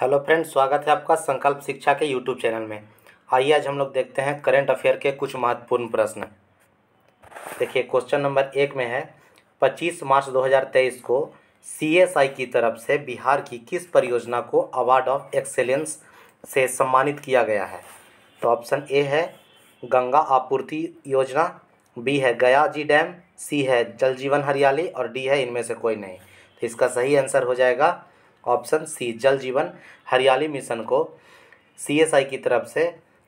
hello friend स्वागत है आपका संकल्प शिक्षा के यूट्यूब चैनल में आइए आज हम लोग देखते हैं करंट अफेयर के कुछ महत्वपूर्ण प्रश्न देखिए क्वेश्चन नंबर एक में है 25 मार्च 2023 को सीएसआई की तरफ से बिहार की किस परियोजना को अवार्ड ऑफ एक्सेलेंस से सम्मानित किया गया है तो ऑप्शन ए है गंगा आपूर्ति योजना बी है गया जी डैम सी है जल जीवन हरियाली और डी है इनमें से कोई नहीं तो इसका सही आंसर हो जाएगा ऑप्शन सी जल जीवन हरियाली मिशन को सीएसआई की तरफ से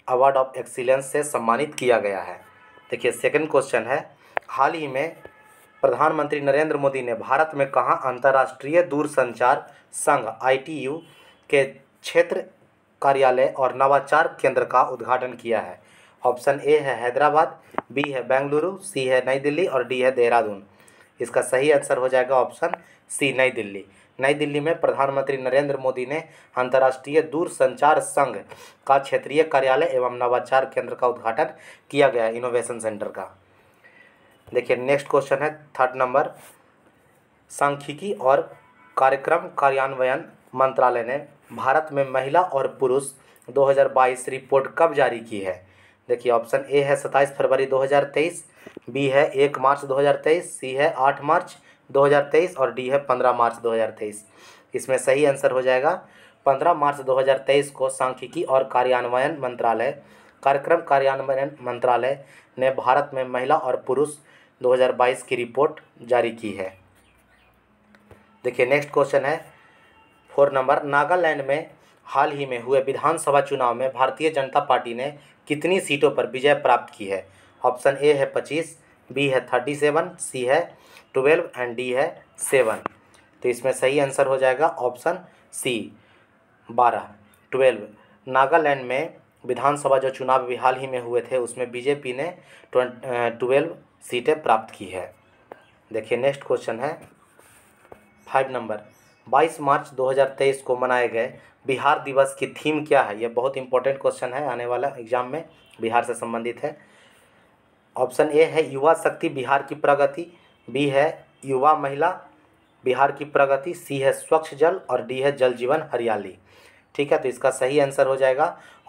अवार्ड ऑफ एक्सीलेंस से सम्मानित किया गया है देखिए सेकंड क्वेश्चन है हाल ही में प्रधानमंत्री नरेंद्र मोदी ने भारत में कहाँ अंतर्राष्ट्रीय दूरसंचार संघ आई के क्षेत्र कार्यालय और नवाचार केंद्र का उद्घाटन किया है ऑप्शन ए है हैदराबाद बी है बेंगलुरु सी है नई दिल्ली और डी है देहरादून इसका सही आंसर हो जाएगा ऑप्शन सी नई दिल्ली नई दिल्ली में प्रधानमंत्री नरेंद्र मोदी ने अंतर्राष्ट्रीय दूर संचार संघ का क्षेत्रीय कार्यालय एवं नवाचार केंद्र का उद्घाटन किया गया इनोवेशन सेंटर का देखिए नेक्स्ट क्वेश्चन है थर्ड नंबर सांख्यिकी और कार्यक्रम कार्यान्वयन मंत्रालय ने भारत में महिला और पुरुष 2022 रिपोर्ट कब जारी की है देखिए ऑप्शन ए है 27 फरवरी 2023 बी है 1 मार्च 2023 सी है 8 मार्च 2023 और डी है 15 मार्च 2023 इसमें सही आंसर हो जाएगा 15 मार्च 2023 को सांख्यिकी और कार्यान्वयन मंत्रालय कार्यक्रम कार्यान्वयन मंत्रालय ने भारत में महिला और पुरुष 2022 की रिपोर्ट जारी की है देखिए नेक्स्ट क्वेश्चन है फोर नंबर नागालैंड में हाल ही में हुए विधानसभा चुनाव में भारतीय जनता पार्टी ने कितनी सीटों पर विजय प्राप्त की है ऑप्शन ए है पच्चीस बी है थर्टी सेवन सी है ट्वेल्व एंड डी है सेवन तो इसमें सही आंसर हो जाएगा ऑप्शन सी बारह ट्वेल्व नागालैंड में विधानसभा जो चुनाव अभी हाल ही में हुए थे उसमें बीजेपी ने ट्वेल्व सीटें प्राप्त की है देखिए नेक्स्ट क्वेश्चन है फाइव नंबर बाईस मार्च 2023 को मनाए गए बिहार दिवस की थीम क्या है यह बहुत इंपॉर्टेंट क्वेश्चन है आने वाला एग्जाम में बिहार से संबंधित है ऑप्शन ए है युवा शक्ति बिहार की प्रगति बी है युवा महिला बिहार की प्रगति सी है स्वच्छ जल और डी है जल जीवन हरियाली ठीक है तो इसका सही आंसर हो जाएगा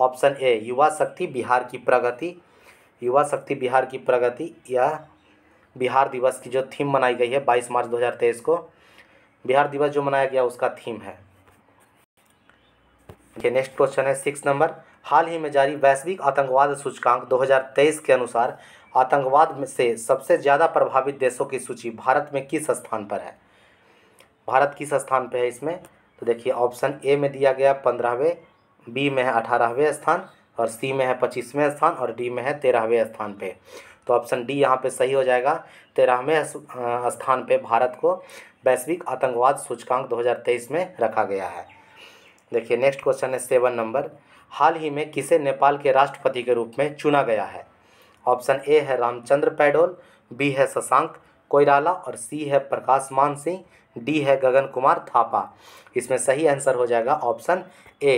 ऑप्शन ए युवा शक्ति बिहार की प्रगति युवा शक्ति बिहार की प्रगति यह बिहार दिवस की जो थीम मनाई गई है 22 मार्च 2023 को बिहार दिवस जो मनाया गया उसका थीम है नेक्स्ट क्वेश्चन है सिक्स नंबर हाल ही में जारी वैश्विक आतंकवाद सूचकांक 2023 के अनुसार आतंकवाद में से सबसे ज़्यादा प्रभावित देशों की सूची भारत में किस स्थान पर है भारत किस स्थान पर है इसमें तो देखिए ऑप्शन ए में दिया गया पंद्रहवें बी में है अठारहवें स्थान और सी में है पच्चीसवें स्थान और डी में है तेरहवें स्थान पे तो ऑप्शन डी यहाँ पे सही हो जाएगा तेरहवें स्थान पे भारत को वैश्विक आतंकवाद सूचकांक 2023 में रखा गया है देखिए नेक्स्ट क्वेश्चन है सेवन नंबर हाल ही में किसे नेपाल के राष्ट्रपति के रूप में चुना गया है ऑप्शन ए है रामचंद्र पैडोल बी है शशांक कोयराला और सी है प्रकाश मान सिंह डी है गगन कुमार थापा इसमें सही आंसर हो जाएगा ऑप्शन ए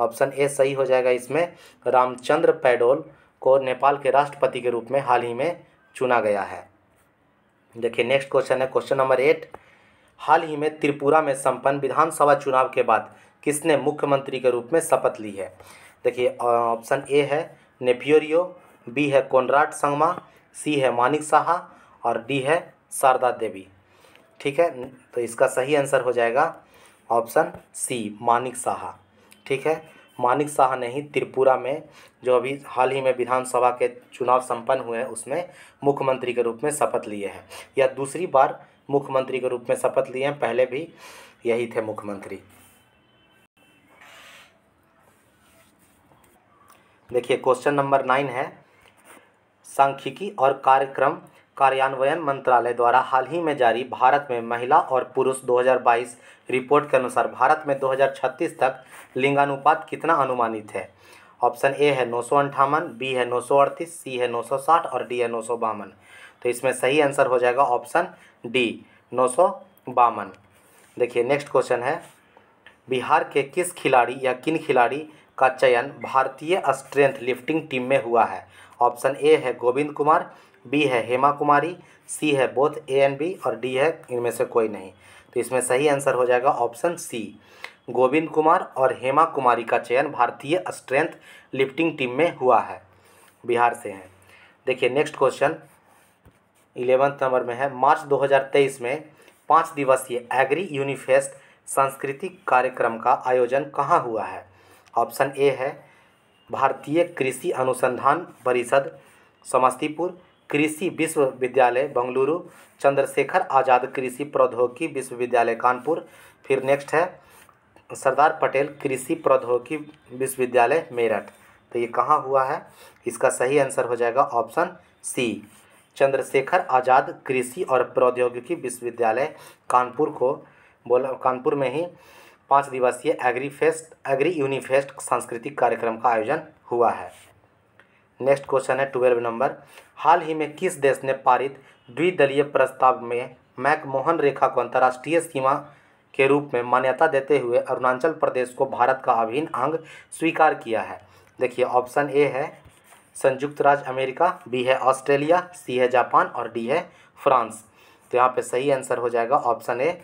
ऑप्शन ए सही हो जाएगा इसमें रामचंद्र पैडोल को नेपाल के राष्ट्रपति के रूप में हाल ही में चुना गया है देखिए नेक्स्ट क्वेश्चन है क्वेश्चन नंबर एट हाल ही में त्रिपुरा में संपन्न विधानसभा चुनाव के बाद किसने मुख्यमंत्री के रूप में शपथ ली है देखिए ऑप्शन ए है नेपियोरियो बी है कोनराड संगमा सी है मानिक साहा और डी है शारदा देवी ठीक है तो इसका सही आंसर हो जाएगा ऑप्शन सी मानिक साहा ठीक है मानिक शाह ने ही त्रिपुरा में जो अभी हाल ही में विधानसभा के चुनाव संपन्न हुए हैं उसमें मुख्यमंत्री के रूप में शपथ लिए हैं या दूसरी बार मुख्यमंत्री के रूप में शपथ लिए हैं पहले भी यही थे मुख्यमंत्री देखिए क्वेश्चन नंबर नाइन है सांख्यिकी और कार्यक्रम कार्यान्वयन मंत्रालय द्वारा हाल ही में जारी भारत में महिला और पुरुष 2022 रिपोर्ट के अनुसार भारत में 2036 तक लिंगानुपात कितना अनुमानित है ऑप्शन ए है नौ सौ अंठावन बी है नौ सौ अड़तीस सी है नौ सौ साठ और डी है नौ सौ बावन तो इसमें सही आंसर हो जाएगा ऑप्शन डी नौ सौ बावन देखिए नेक्स्ट क्वेश्चन है बिहार के किस खिलाड़ी या किन खिलाड़ी का चयन भारतीय स्ट्रेंथ लिफ्टिंग टीम में हुआ है ऑप्शन ए है गोविंद कुमार बी है हेमा कुमारी सी है बोथ ए एंड बी और डी है इनमें से कोई नहीं तो इसमें सही आंसर हो जाएगा ऑप्शन सी गोविंद कुमार और हेमा कुमारी का चयन भारतीय स्ट्रेंथ लिफ्टिंग टीम में हुआ है बिहार से हैं देखिए नेक्स्ट क्वेश्चन इलेवंथ नंबर में है मार्च 2023 में पाँच दिवसीय एग्री यूनिफेस्ट सांस्कृतिक कार्यक्रम का आयोजन कहाँ हुआ है ऑप्शन ए है भारतीय कृषि अनुसंधान परिषद समस्तीपुर कृषि विश्वविद्यालय बंगलुरु चंद्रशेखर आज़ाद कृषि प्रौद्योगिकी विश्वविद्यालय कानपुर फिर नेक्स्ट है सरदार पटेल कृषि प्रौद्योगिकी विश्वविद्यालय मेरठ तो ये कहाँ हुआ है इसका सही आंसर हो जाएगा ऑप्शन सी चंद्रशेखर आज़ाद कृषि और प्रौद्योगिकी विश्वविद्यालय कानपुर को बोला कानपुर में ही पाँच दिवसीय एग्री फेस्ट एग्री यूनिफेस्ट सांस्कृतिक कार्यक्रम का आयोजन हुआ है नेक्स्ट क्वेश्चन है ट्वेल्व नंबर हाल ही में किस देश ने पारित द्विदलीय प्रस्ताव में मैकमोहन रेखा को अंतर्राष्ट्रीय सीमा के रूप में मान्यता देते हुए अरुणाचल प्रदेश को भारत का अभिन्न अंग स्वीकार किया है देखिए ऑप्शन ए है संयुक्त राज्य अमेरिका बी है ऑस्ट्रेलिया सी है जापान और डी है फ्रांस तो यहाँ पे सही आंसर हो जाएगा ऑप्शन ए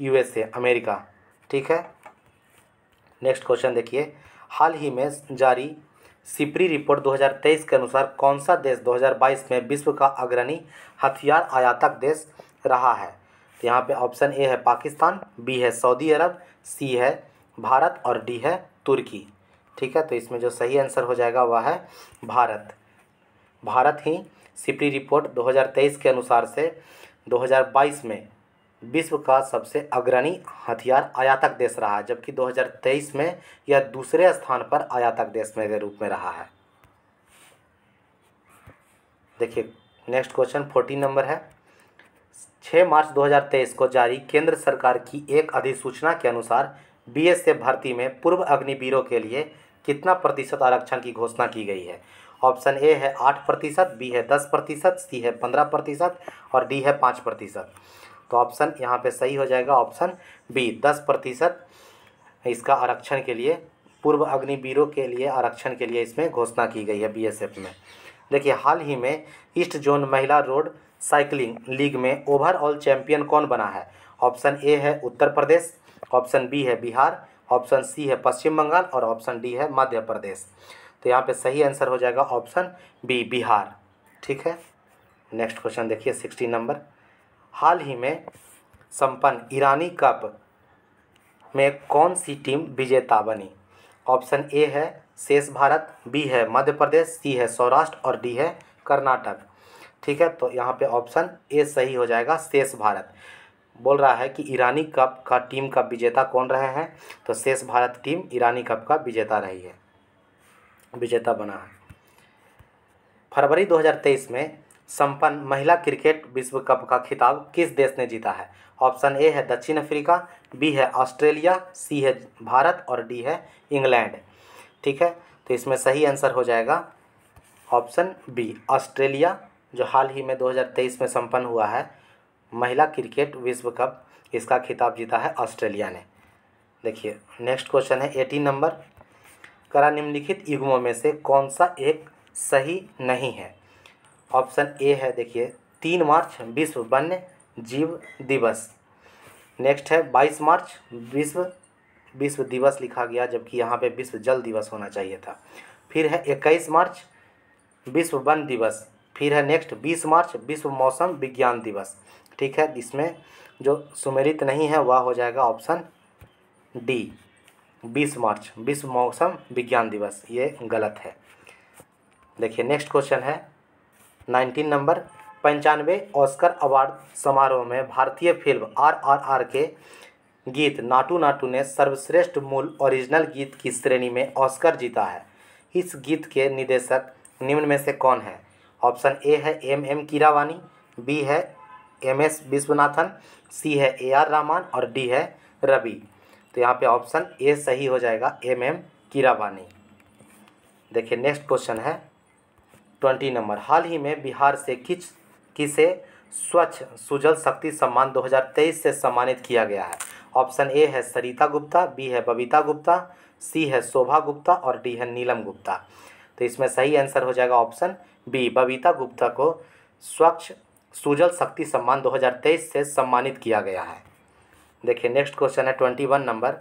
यूएसए अमेरिका ठीक है नेक्स्ट क्वेश्चन देखिए हाल ही में जारी सिपरी रिपोर्ट 2023 के अनुसार कौन सा देश 2022 में विश्व का अग्रणी हथियार आयातक देश रहा है तो यहाँ पे ऑप्शन ए है पाकिस्तान बी है सऊदी अरब सी है भारत और डी है तुर्की ठीक है तो इसमें जो सही आंसर हो जाएगा वह है भारत भारत ही सिपरी रिपोर्ट 2023 के अनुसार से 2022 में विश्व का सबसे अग्रणी हथियार आयातक देश रहा है जबकि 2023 में यह दूसरे स्थान पर आयातक देश में के रूप में रहा है देखिए नेक्स्ट क्वेश्चन फोर्टीन नंबर है 6 मार्च 2023 को जारी केंद्र सरकार की एक अधिसूचना के अनुसार बी से भर्ती में पूर्व अग्निवीरों के लिए कितना प्रतिशत आरक्षण की घोषणा की गई है ऑप्शन ए है आठ प्रतिशत बी है दस प्रतिशत सी है पंद्रह प्रतिशत और डी है पाँच प्रतिशत तो ऑप्शन यहाँ पे सही हो जाएगा ऑप्शन बी दस प्रतिशत इसका आरक्षण के लिए पूर्व अग्निवीरों के लिए आरक्षण के लिए इसमें घोषणा की गई है बीएसएफ में देखिए हाल ही में ईस्ट जोन महिला रोड साइकिलिंग लीग में ओवरऑल चैंपियन कौन बना है ऑप्शन ए है उत्तर प्रदेश ऑप्शन बी है बिहार ऑप्शन सी है पश्चिम बंगाल और ऑप्शन डी है मध्य प्रदेश तो यहाँ पे सही आंसर हो जाएगा ऑप्शन बी बिहार ठीक है नेक्स्ट क्वेश्चन देखिए सिक्सटीन नंबर हाल ही में संपन्न ईरानी कप में कौन सी टीम विजेता बनी ऑप्शन ए है शेष भारत बी है मध्य प्रदेश सी है सौराष्ट्र और डी है कर्नाटक ठीक है तो यहाँ पे ऑप्शन ए सही हो जाएगा शेष भारत बोल रहा है कि ईरानी कप का टीम का विजेता कौन रहे हैं तो शेष भारत टीम ईरानी कप का विजेता रही है विजेता बना है फरवरी 2023 में संपन्न महिला क्रिकेट विश्व कप का खिताब किस देश ने जीता है ऑप्शन ए है दक्षिण अफ्रीका बी है ऑस्ट्रेलिया सी है भारत और डी है इंग्लैंड ठीक है तो इसमें सही आंसर हो जाएगा ऑप्शन बी ऑस्ट्रेलिया जो हाल ही में 2023 में संपन्न हुआ है महिला क्रिकेट विश्व कप इसका खिताब जीता है ऑस्ट्रेलिया ने देखिए नेक्स्ट क्वेश्चन है एटीन नंबर करा निम्नलिखित युग्मों में से कौन सा एक सही नहीं है ऑप्शन ए है देखिए तीन मार्च विश्व वन्य जीव दिवस नेक्स्ट है बाईस मार्च विश्व विश्व दिवस लिखा गया जबकि यहाँ पे विश्व जल दिवस होना चाहिए था फिर है इक्कीस मार्च विश्व वन दिवस फिर है नेक्स्ट बीस मार्च विश्व मौसम विज्ञान दिवस ठीक है इसमें जो सुमेलित नहीं है वह हो जाएगा ऑप्शन डी बीस मार्च विश्व मौसम विज्ञान दिवस ये गलत है देखिए नेक्स्ट क्वेश्चन है नाइनटीन नंबर पंचानवे ऑस्कर अवार्ड समारोह में भारतीय फिल्म आर आर आर के गीत नाटू नाटू ने सर्वश्रेष्ठ मूल ओरिजिनल गीत की श्रेणी में ऑस्कर जीता है इस गीत के निदेशक निम्न में से कौन है ऑप्शन ए है एम एम कीरावानी बी है एम एस विश्वनाथन सी है ए आर रहमान और डी है रवि तो यहाँ पे ऑप्शन ए सही हो जाएगा एम एम कीरावानी देखिए नेक्स्ट क्वेश्चन है ट्वेंटी नंबर हाल ही में बिहार से किच किसे स्वच्छ सुजल शक्ति सम्मान 2023 से सम्मानित किया गया है ऑप्शन ए है सरिता गुप्ता बी है बबीता गुप्ता सी है शोभा गुप्ता और डी है नीलम गुप्ता तो इसमें सही आंसर हो जाएगा ऑप्शन बी बबीता गुप्ता को स्वच्छ सुजल शक्ति सम्मान 2023 से सम्मानित किया गया है देखिए नेक्स्ट क्वेश्चन है ट्वेंटी वन नंबर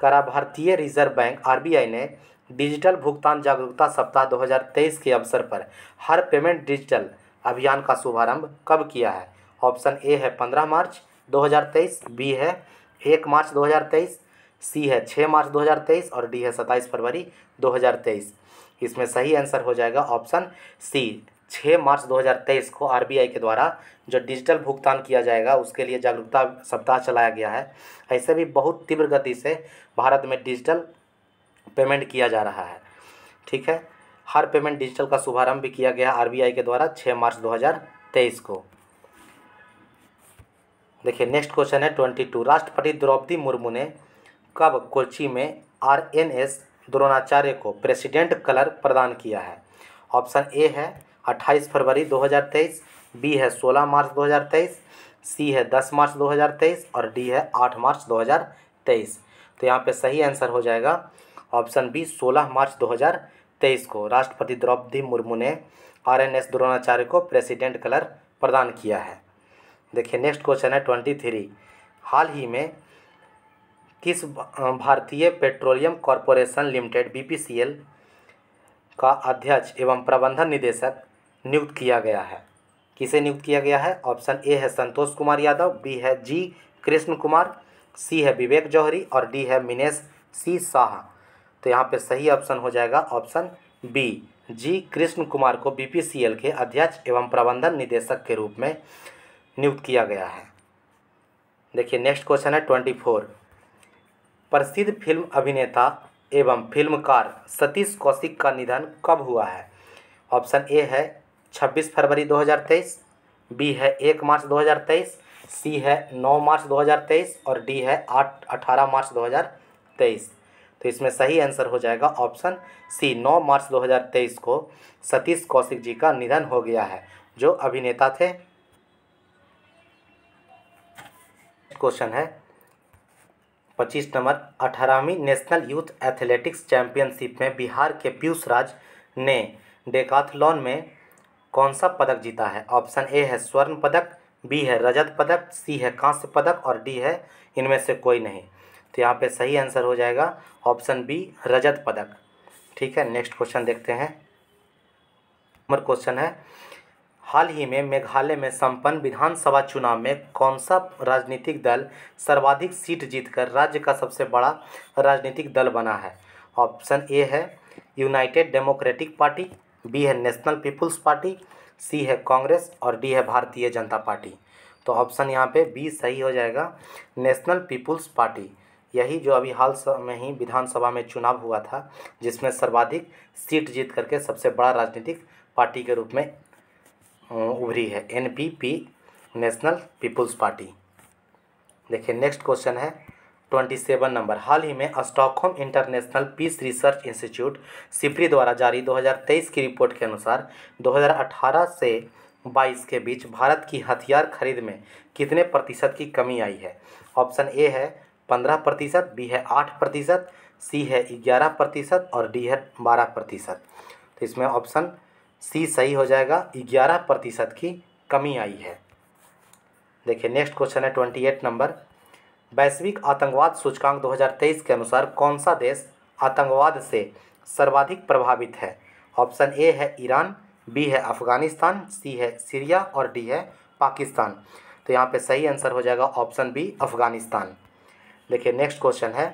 करा भारतीय रिजर्व बैंक आर ने डिजिटल भुगतान जागरूकता सप्ताह 2023 के अवसर पर हर पेमेंट डिजिटल अभियान का शुभारंभ कब किया है ऑप्शन ए है 15 मार्च 2023 बी है 1 मार्च 2023 सी है 6 मार्च 2023 और डी है 27 फरवरी 2023 इसमें सही आंसर हो जाएगा ऑप्शन सी 6 मार्च 2023 को आरबीआई के द्वारा जो डिजिटल भुगतान किया जाएगा उसके लिए जागरूकता सप्ताह चलाया गया है ऐसे भी बहुत तीव्र गति से भारत में डिजिटल पेमेंट किया जा रहा है ठीक है हर पेमेंट डिजिटल का शुभारंभ भी किया गया आरबीआई के द्वारा 6 मार्च 2023 को देखिए नेक्स्ट क्वेश्चन है ट्वेंटी टू राष्ट्रपति द्रौपदी मुर्मू ने कब कोची में आर एन एस द्रोणाचार्य को प्रेसिडेंट कलर प्रदान किया है ऑप्शन ए है 28 फरवरी 2023 बी है 16 मार्च 2023 सी है 10 मार्च 2023 और डी है 8 मार्च 2023 तो यहाँ पर सही आंसर हो जाएगा ऑप्शन बी 16 मार्च 2023 को राष्ट्रपति द्रौपदी मुर्मू ने आर एन एस द्रोणाचार्य को प्रेसिडेंट कलर प्रदान किया है देखिए नेक्स्ट क्वेश्चन है ट्वेंटी थ्री हाल ही में किस भारतीय पेट्रोलियम कॉरपोरेशन लिमिटेड बी का अध्यक्ष एवं प्रबंधन निदेशक नियुक्त किया गया है किसे नियुक्त किया गया है ऑप्शन ए है संतोष कुमार यादव बी है जी कृष्ण कुमार सी है विवेक जौहरी और डी है मिनेश सी शाह तो यहाँ पे सही ऑप्शन हो जाएगा option B G Krishna Kumar को बीपीसीएल के अध्यक्ष एवं प्रबंधन निदेशक के रूप में नियुक्त किया गया है देखिए नेक्स्ट क्वेश्चन है ट्वेंटी फोर प्रसिद्ध फिल्म अभिनेता एवं फिल्मकार सतीश कौशिक का निधन कब हुआ है ऑप्शन ए है छब्बीस फरवरी तेईस बी है एक मार्च तेईस सी है नौ मार्च तेईस और डी है आठ अठारह मार्च तेईस तो इसमें सही आंसर हो जाएगा ऑप्शन सी 9 मार्च 2023 को सतीश कौशिक जी का निधन हो गया है जो अभिनेता थे क्वेश्चन है पच्चीस नंबर अठारहवीं नेशनल यूथ एथलेटिक्स चैंपियनशिप में बिहार के पीयूष राज ने डेकाथलॉन में कौन सा पदक जीता है ऑप्शन ए है स्वर्ण पदक बी है रजत पदक सी है कांस्य पदक और डी है इनमें से कोई नहीं तो यहाँ पे सही आंसर हो जाएगा ऑप्शन बी रजत पदक ठीक है नेक्स्ट क्वेश्चन देखते हैं नंबर क्वेश्चन है हाल ही में मेघालय में संपन्न विधानसभा चुनाव में कौन सा राजनीतिक दल सर्वाधिक सीट जीतकर राज्य का सबसे बड़ा राजनीतिक दल बना है ऑप्शन ए है यूनाइटेड डेमोक्रेटिक पार्टी बी है नेशनल पीपुल्स पार्टी सी है कांग्रेस और डी है भारतीय जनता पार्टी तो ऑप्शन यहाँ पे बी सही हो जाएगा नेशनल पीपुल्स पार्टी यही जो अभी हाल में ही विधानसभा में चुनाव हुआ था जिसमें सर्वाधिक सीट जीत करके सबसे बड़ा राजनीतिक पार्टी के रूप में उभरी है एन नेशनल पीपुल्स पार्टी देखिए नेक्स्ट क्वेश्चन है ट्वेंटी सेवन नंबर हाल ही में Stockholm International Peace Research Institute SIPRI द्वारा जारी 2023 की रिपोर्ट के अनुसार 2018 से 22 के बीच भारत की हथियार खरीद में कितने प्रतिशत की कमी आई है ऑप्शन ए है पंद्रह प्रतिशत बी है आठ प्रतिशत सी है ग्यारह प्रतिशत और डी है बारह प्रतिशत तो इसमें ऑप्शन सी सही हो जाएगा ग्यारह प्रतिशत की कमी आई है देखिए नेक्स्ट क्वेश्चन है ट्वेंटी एट नंबर वैश्विक आतंकवाद सूचकांक 2023 के अनुसार कौन सा देश आतंकवाद से सर्वाधिक प्रभावित है ऑप्शन ए है ईरान बी है अफ़गानिस्तान सी है सीरिया और डी है पाकिस्तान तो यहाँ पे सही आंसर हो जाएगा ऑप्शन बी अफ़गानिस्तान देखिए नेक्स्ट क्वेश्चन है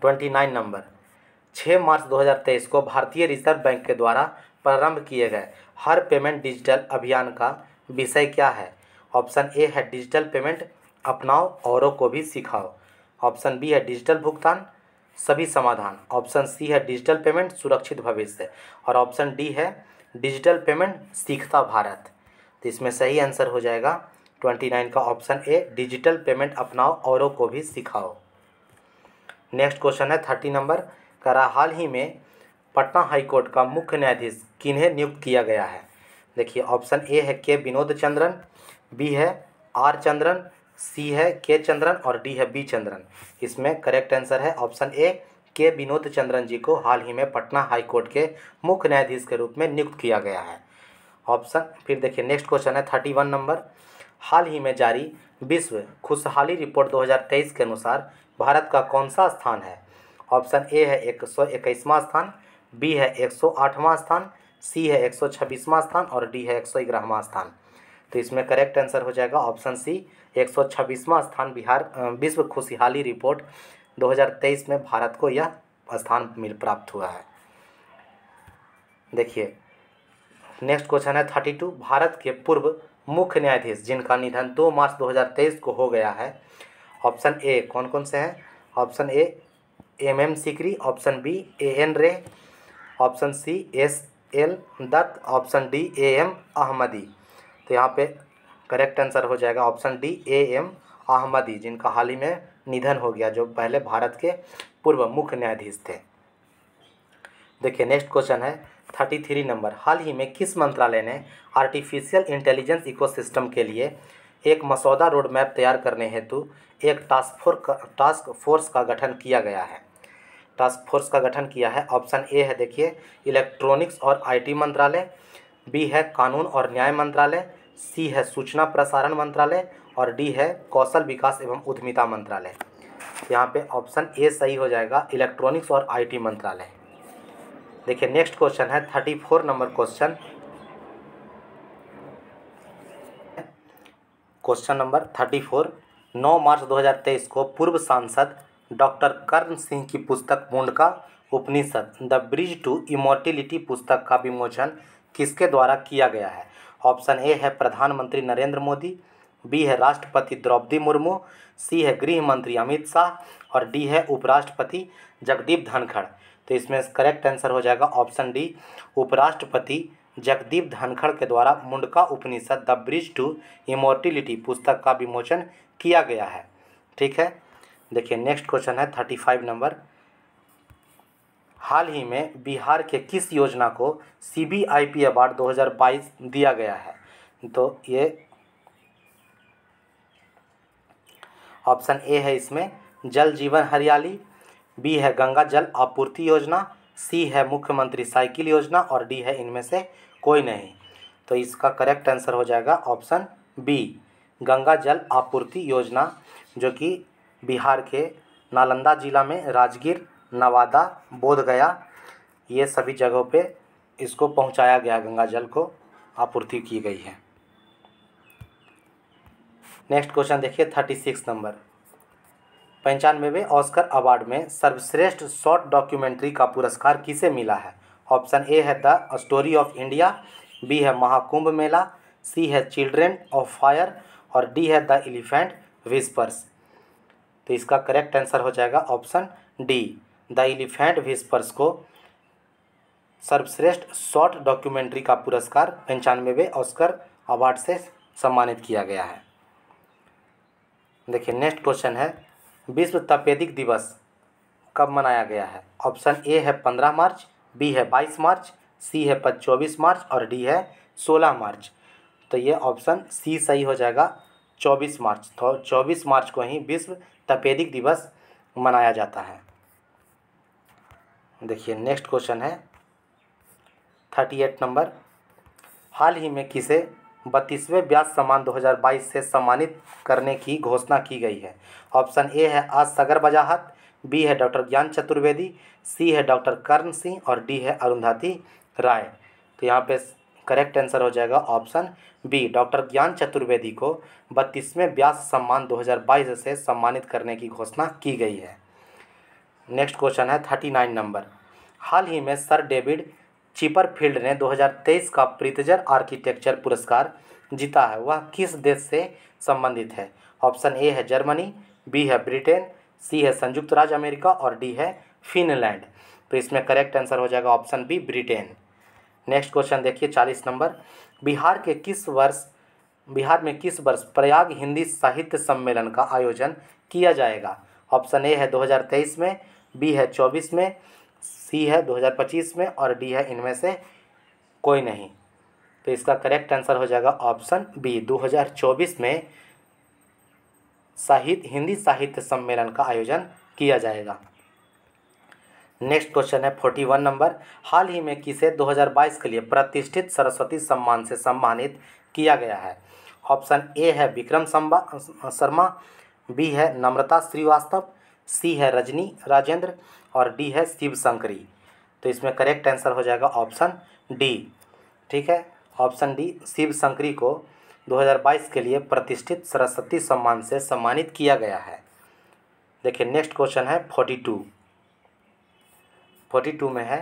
ट्वेंटी नाइन नंबर छः मार्च दो हज़ार तेईस को भारतीय रिजर्व बैंक के द्वारा प्रारंभ किए गए हर पेमेंट डिजिटल अभियान का विषय क्या है ऑप्शन ए है डिजिटल पेमेंट अपनाओ औरों को भी सिखाओ ऑप्शन बी है डिजिटल भुगतान सभी समाधान ऑप्शन सी है डिजिटल पेमेंट सुरक्षित भविष्य और ऑप्शन डी है डिजिटल पेमेंट सीखता भारत तो इसमें सही आंसर हो जाएगा ट्वेंटी नाइन का ऑप्शन ए डिजिटल पेमेंट अपनाओ औरों को भी सिखाओ नेक्स्ट क्वेश्चन है थर्टी नंबर करा हाल ही में पटना हाईकोर्ट का मुख्य न्यायाधीश किन्हें नियुक्त किया गया है देखिए ऑप्शन ए है के विनोद चंद्रन बी है आर चंद्रन सी है के चंद्रन और डी है बी चंद्रन इसमें करेक्ट आंसर है option A K Vinod Chandran जी को हाल ही में पटना हाईकोर्ट के मुख्य न्यायाधीश के रूप में नियुक्त किया गया है ऑप्शन फिर देखिए नेक्स्ट क्वेश्चन है थर्टी वन नंबर हाल ही में जारी विश्व खुशहाली रिपोर्ट 2023 के अनुसार भारत का कौन सा स्थान है ऑप्शन ए है एक सौ इक्कीसवां स्थान बी है एक सौ आठवां स्थान सी है एक सौ छब्बीसवां स्थान और डी है एक सौ ग्यारहवां स्थान तो इसमें करेक्ट आंसर हो जाएगा ऑप्शन सी एक सौ छब्बीसवां स्थान बिहार विश्व खुशहाली रिपोर्ट 2023 में भारत को यह स्थान मिल प्राप्त हुआ है देखिए नेक्स्ट क्वेश्चन है थर्टी टू भारत के पूर्व मुख्य न्यायाधीश जिनका निधन 2 मार्च 2023 को हो गया है ऑप्शन ए कौन कौन से हैं option A M M Sikri option B A N Ray option C S L Dutt option D A M Ahmadi तो यहाँ पे करेक्ट आंसर हो जाएगा option D A M Ahmadi जिनका हाल ही में निधन हो गया जो पहले भारत के पूर्व मुख्य न्यायाधीश थे देखिए नेक्स्ट क्वेश्चन है थर्टी थ्री नंबर हाल ही में किस मंत्रालय ने आर्टिफिशियल इंटेलिजेंस इकोसिस्टम के लिए एक मसौदा रोड मैप तैयार करने हेतु एक टास्क फोर्स टास्क फोर्स का गठन किया गया है टास्क फोर्स का गठन किया है ऑप्शन ए है देखिए इलेक्ट्रॉनिक्स और आईटी मंत्रालय बी है कानून और न्याय मंत्रालय सी है सूचना प्रसारण मंत्रालय और डी है कौशल विकास एवं उद्यमिता मंत्रालय यहाँ पे ऑप्शन ए सही हो जाएगा इलेक्ट्रॉनिक्स और आईटी मंत्रालय देखिए नेक्स्ट क्वेश्चन है thirty four number question question number thirty four नौ मार्च दो हजार तेईस को पूर्व सांसद डॉक्टर कर्ण सिंह की पुस्तक Mundaka Upanishad The Bridge to Immortality पुस्तक का विमोचन किसके द्वारा किया गया है ऑप्शन ए है प्रधानमंत्री नरेंद्र मोदी बी है राष्ट्रपति द्रौपदी मुर्मू सी है गृह मंत्री अमित शाह और डी है उपराष्ट्रपति जगदीप धनखड़ तो इसमें करेक्ट आंसर हो जाएगा ऑप्शन डी उपराष्ट्रपति जगदीप धनखड़ के द्वारा Mundaka Upanishad The Bridge to Immortality पुस्तक का विमोचन किया गया है ठीक है देखिए नेक्स्ट क्वेश्चन है थर्टी फाइव नंबर हाल ही में बिहार के किस योजना को C B I P award दो हज़ार बाईस दिया गया है तो ये ऑप्शन ए है इसमें जल जीवन हरियाली बी है गंगा जल आपूर्ति योजना सी है मुख्यमंत्री साइकिल योजना और डी है इनमें से कोई नहीं तो इसका करेक्ट आंसर हो जाएगा ऑप्शन बी गंगा जल आपूर्ति योजना जो कि बिहार के नालंदा ज़िला में राजगीर नवादा बोधगया ये सभी जगहों पे इसको पहुंचाया गया गंगा जल को आपूर्ति की गई है नेक्स्ट क्वेश्चन देखिए थर्टी सिक्स नंबर पंचानवेवें ऑस्कर अवार्ड में सर्वश्रेष्ठ शॉर्ट डॉक्यूमेंट्री का पुरस्कार किसे मिला है ऑप्शन ए है The Story of India B है महाकुंभ मेला सी है चिल्ड्रेन ऑफ फायर और डी है द एलिफेंट विस्पर्स तो इसका करेक्ट आंसर हो जाएगा option D The Elephant Whisperers को सर्वश्रेष्ठ शॉर्ट डॉक्यूमेंट्री का पुरस्कार पंचानवेवें ऑस्कर अवार्ड से सम्मानित किया गया है देखिए नेक्स्ट क्वेश्चन है विश्व तपेदिक दिवस कब मनाया गया है ऑप्शन ए है पंद्रह मार्च बी है बाईस मार्च सी है चौबीस मार्च और डी है सोलह मार्च तो ये ऑप्शन सी सही हो जाएगा चौबीस मार्च तो चौबीस मार्च को ही विश्व तपेदिक दिवस मनाया जाता है देखिए नेक्स्ट क्वेश्चन है थर्टी एट नंबर हाल ही में किसे बत्तीसवें ब्याज सम्मान 2022 से सम्मानित करने की घोषणा की गई है ऑप्शन ए है आज सगर वजाहत बी है डॉक्टर ज्ञान चतुर्वेदी सी है डॉक्टर कर्ण सिंह और डी है अरुंधति राय तो यहाँ पे करेक्ट आंसर हो जाएगा ऑप्शन बी डॉक्टर ज्ञान चतुर्वेदी को बत्तीसवें व्यास सम्मान 2022 से सम्मानित करने की घोषणा की गई है नेक्स्ट क्वेश्चन है थर्टी नाइन नंबर हाल ही में सर डेविड चिपरफील्ड ने 2023 का प्रीतजर आर्किटेक्चर पुरस्कार जीता है वह किस देश से संबंधित है ऑप्शन ए है जर्मनी बी है ब्रिटेन सी है संयुक्त राज्य अमेरिका और डी है फिनलैंड तो इसमें करेक्ट आंसर हो जाएगा option B Britain next question देखिए चालीस नंबर बिहार के किस वर्ष बिहार में किस वर्ष प्रयाग हिंदी साहित्य सम्मेलन का आयोजन किया जाएगा ऑप्शन ए है 2023 में बी है 24 में सी है 2025 में और डी है इनमें से कोई नहीं तो इसका करेक्ट आंसर हो जाएगा ऑप्शन बी 2024 में साहित्य हिंदी साहित्य सम्मेलन का आयोजन किया जाएगा नेक्स्ट क्वेश्चन है फोर्टी वन नंबर हाल ही में किसे 2022 के लिए प्रतिष्ठित सरस्वती सम्मान से सम्मानित किया गया है ऑप्शन ए है विक्रम शर्मा बी है नम्रता श्रीवास्तव सी है रजनी राजेंद्र और डी है शिव शंकरी तो इसमें करेक्ट आंसर हो जाएगा ऑप्शन डी ठीक है ऑप्शन डी शिव शंकरी को 2022 के लिए प्रतिष्ठित सरस्वती सम्मान से सम्मानित किया गया है देखिए नेक्स्ट क्वेश्चन है फोर्टी टू फोर्टी टू में है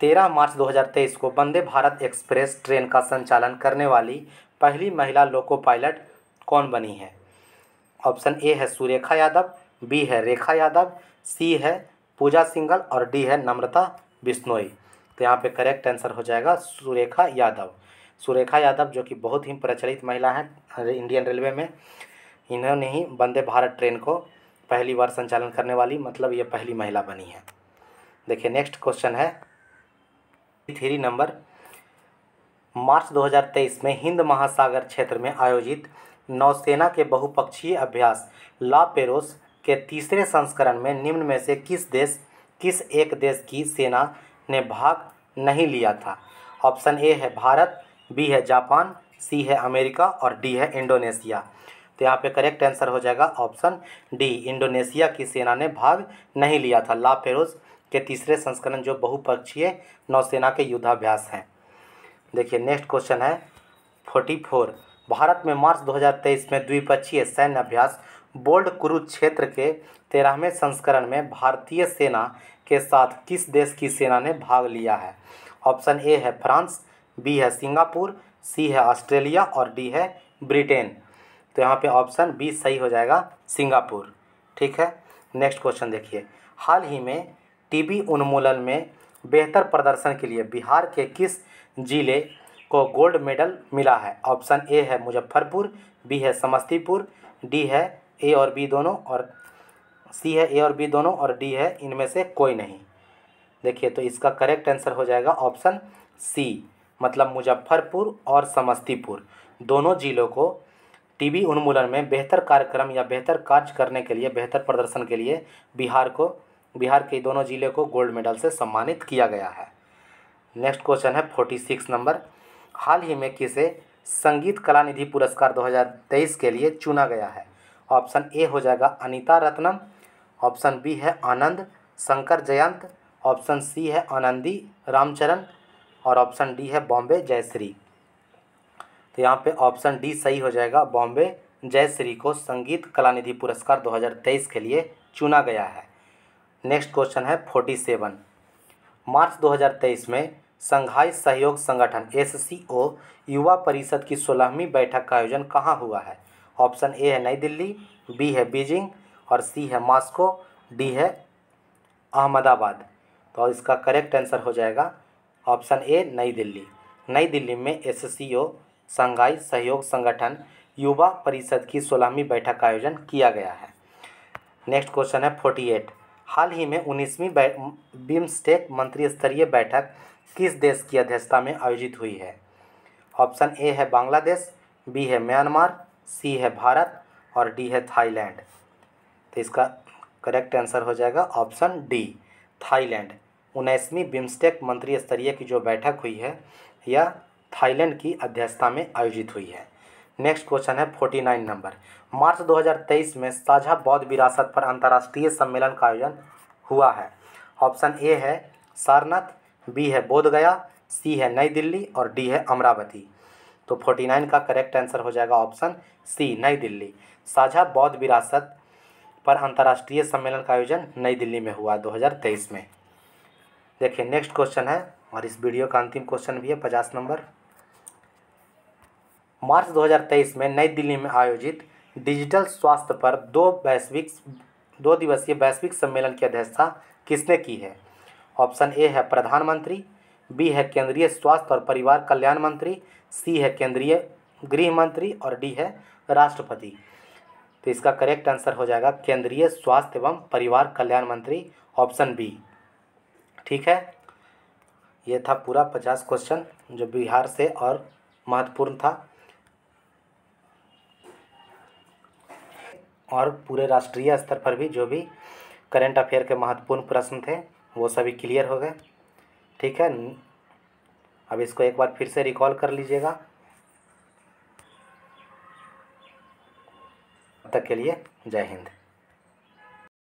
तेरह मार्च 2023 को वंदे भारत एक्सप्रेस ट्रेन का संचालन करने वाली पहली महिला लोको पायलट कौन बनी है ऑप्शन ए है सुरेखा यादव बी है रेखा यादव सी है पूजा सिंगल और डी है नम्रता बिश्नोई तो यहाँ पे करेक्ट आंसर हो जाएगा सुरेखा यादव सुरेखा यादव जो कि बहुत ही प्रचलित महिला हैं इंडियन रेलवे में इन्होंने ही वंदे भारत ट्रेन को पहली बार संचालन करने वाली मतलब ये पहली महिला बनी है देखिए नेक्स्ट क्वेश्चन है थ्री नंबर मार्च 2023 में हिंद महासागर क्षेत्र में आयोजित नौसेना के बहुपक्षीय अभ्यास ला पेरोस के तीसरे संस्करण में निम्न में से किस देश किस एक देश की सेना ने भाग नहीं लिया था ऑप्शन ए है भारत बी है जापान सी है अमेरिका और डी है इंडोनेशिया तो यहाँ पे करेक्ट आंसर हो जाएगा ऑप्शन डी इंडोनेशिया की सेना ने भाग नहीं लिया था ला फेरोज के तीसरे संस्करण जो बहुपक्षीय नौसेना के युद्धाभ्यास हैं देखिए नेक्स्ट क्वेश्चन है फोर्टी फोर भारत में मार्च 2023 में द्विपक्षीय सैन्य अभ्यास बोल्ड कुरुक्षेत्र के तेरहवें संस्करण में भारतीय सेना के साथ किस देश की सेना ने भाग लिया है ऑप्शन ए है फ्रांस बी है सिंगापुर सी है ऑस्ट्रेलिया और डी है ब्रिटेन तो यहाँ पे ऑप्शन बी सही हो जाएगा सिंगापुर ठीक है नेक्स्ट क्वेश्चन देखिए हाल ही में टीबी उन्मूलन में बेहतर प्रदर्शन के लिए बिहार के किस जिले को गोल्ड मेडल मिला है ऑप्शन ए है मुजफ्फरपुर बी है समस्तीपुर डी है ए और बी दोनों और सी है ए और बी दोनों और डी है इनमें से कोई नहीं देखिए तो इसका करेक्ट आंसर हो जाएगा ऑप्शन सी मतलब मुजफ्फरपुर और समस्तीपुर दोनों जिलों को टीबी उन्मूलन में बेहतर कार्यक्रम या बेहतर कार्य करने के लिए बेहतर प्रदर्शन के लिए बिहार को बिहार के दोनों जिले को गोल्ड मेडल से सम्मानित किया गया है नेक्स्ट क्वेश्चन है फोर्टी सिक्स नंबर हाल ही में किसे संगीत कला निधि पुरस्कार 2023 के लिए चुना गया है ऑप्शन ए हो जाएगा अनिता रत्नम ऑप्शन बी है आनंद शंकर जयंत ऑप्शन सी है आनंदी रामचरण और ऑप्शन डी है बॉम्बे जयश्री तो यहाँ पे ऑप्शन डी सही हो जाएगा बॉम्बे जयश्री को संगीत कलानिधि पुरस्कार 2023 के लिए चुना गया है नेक्स्ट क्वेश्चन है फोर्टी सेवन मार्च 2023 में संघाई सहयोग संगठन एस युवा परिषद की सोलहवीं बैठक का आयोजन कहाँ हुआ है ऑप्शन ए है नई दिल्ली बी है बीजिंग और सी है मॉस्को डी है अहमदाबाद तो इसका करेक्ट आंसर हो जाएगा ऑप्शन ए नई दिल्ली नई दिल्ली में एस संघाई सहयोग संगठन युवा परिषद की सोलहवीं बैठक का आयोजन किया गया है नेक्स्ट क्वेश्चन है फोर्टी एट हाल ही में उन्नीसवीं बिम्स्टेक मंत्री स्तरीय बैठक किस देश की अध्यक्षता में आयोजित हुई है ऑप्शन ए है बांग्लादेश बी है म्यांमार सी है भारत और डी है थाईलैंड तो इसका करेक्ट आंसर हो जाएगा ऑप्शन डी थाईलैंड उन्नीसवीं बिम्स्टेक मंत्री स्तरीय की जो बैठक हुई है यह थाईलैंड की अध्यक्षता में आयोजित हुई है नेक्स्ट क्वेश्चन है फोर्टी नाइन नंबर मार्च दो हज़ार तेईस में साझा बौद्ध विरासत पर अंतर्राष्ट्रीय सम्मेलन का आयोजन हुआ है ऑप्शन ए है सारनाथ बी है बोधगया सी है नई दिल्ली और डी है अमरावती तो 49 का करेक्ट आंसर हो जाएगा ऑप्शन सी नई दिल्ली साझा बौद्ध विरासत पर अंतर्राष्ट्रीय सम्मेलन का आयोजन नई दिल्ली में हुआ 2023 में देखिए नेक्स्ट क्वेश्चन है और इस वीडियो का अंतिम क्वेश्चन भी है पचास नंबर मार्च 2023 में नई दिल्ली में आयोजित डिजिटल स्वास्थ्य पर दो वैश्विक दो दिवसीय वैश्विक सम्मेलन की अध्यक्षता किसने की है ऑप्शन ए है प्रधानमंत्री बी है केंद्रीय स्वास्थ्य और परिवार कल्याण मंत्री सी है केंद्रीय गृह मंत्री और डी है राष्ट्रपति तो इसका करेक्ट आंसर हो जाएगा केंद्रीय स्वास्थ्य एवं परिवार कल्याण मंत्री ऑप्शन बी ठीक है ये था पूरा पचास क्वेश्चन जो बिहार से और महत्वपूर्ण था और पूरे राष्ट्रीय स्तर पर भी जो भी करंट अफेयर के महत्वपूर्ण प्रश्न थे वो सभी क्लियर हो गए ठीक है अब इसको एक बार फिर से रिकॉल कर लीजिएगा तक के लिए जय हिंद